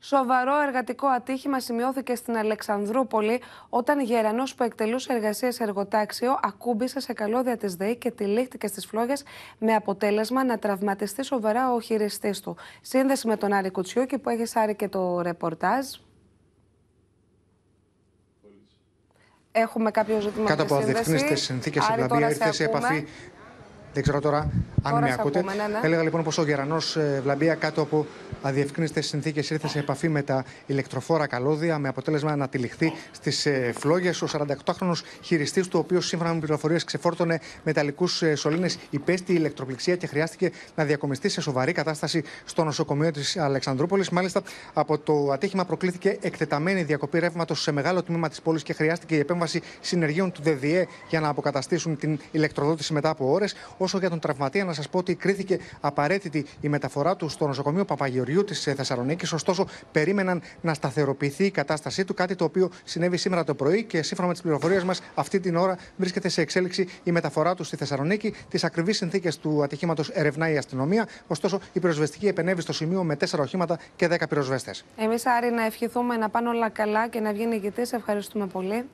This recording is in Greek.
Σοβαρό εργατικό ατύχημα σημειώθηκε στην Αλεξανδρούπολη όταν γερανός που εκτελούσε εργασία σε εργοτάξιο ακούμπησε σε καλώδια της ΔΕΗ και τυλίχτηκε στις φλόγες με αποτέλεσμα να τραυματιστεί σοβαρά ο χειριστής του. Σύνδεση με τον Άρη Κουτσιούκη που έχει σάρει και το ρεπορτάζ. Έχουμε κάποιο ζήτημα. Κάτω από αδεκτυνίστε συνθήκε, η ήρθες σε επαφή δεν ξέρω τώρα αν τώρα με ακούτε. Ακούμε, ναι, ναι. Έλεγα λοιπόν πως ο Γερανός ε, Βλαμπία κάτω από αδιευκρίνηστες συνθήκες ήρθε σε επαφή με τα ηλεκτροφόρα καλώδια, με αποτέλεσμα να τυλιχθεί στις ε, φλόγες. Ο 48χρονο χειριστής, του οποίου σύμφωνα με πληροφορίες ξεφόρτωνε μεταλλικούς ε, σωλήνες, υπέστη ηλεκτροπληξία και χρειάστηκε να διακομιστεί σε σοβαρή κατάσταση στο νοσοκομείο της Αλεξανδρούπολης. Μάλιστα, από το ατύχημα προκλήθηκε εκτεταμένη διακοπή ρεύματος σε μεγάλο τμήμα της πόλης και χρειάστηκε η επέμβαση συνεργείων του ΔΔΕ για να αποκαταστήσουν την ηλεκτροδότηση μετά από ώρες. Όσο για τον τραυματία, να σας πω ότι κρίθηκε απαραίτητη η μεταφορά του στο νοσοκομείο Παπαγεωργίου της ε, Θεσσαλονίκης. Ωστόσο, περίμεναν να σταθεροποιηθεί η κατάστασή του, κάτι το οποίο συνέβη σήμερα το πρωί και σύμφωνα με τις πληροφορίες μας, αυτή την ώρα βρίσκεται σε εξέλιξη η μεταφορά του στη Θεσσαλονίκη. Τις ακριβείς συνθήκες του ατυχήματος ερευνά η αστυνομία. Ωστόσο, η πυροσβεστική επενέβη στο σημείο με τέσσερα οχήματα και δέκα πυροσβεστέ. Εμείς, Άρη, να ευχηθούμε να πάνε όλα καλά και να βγει νικητής. Ευχαριστούμε πολύ.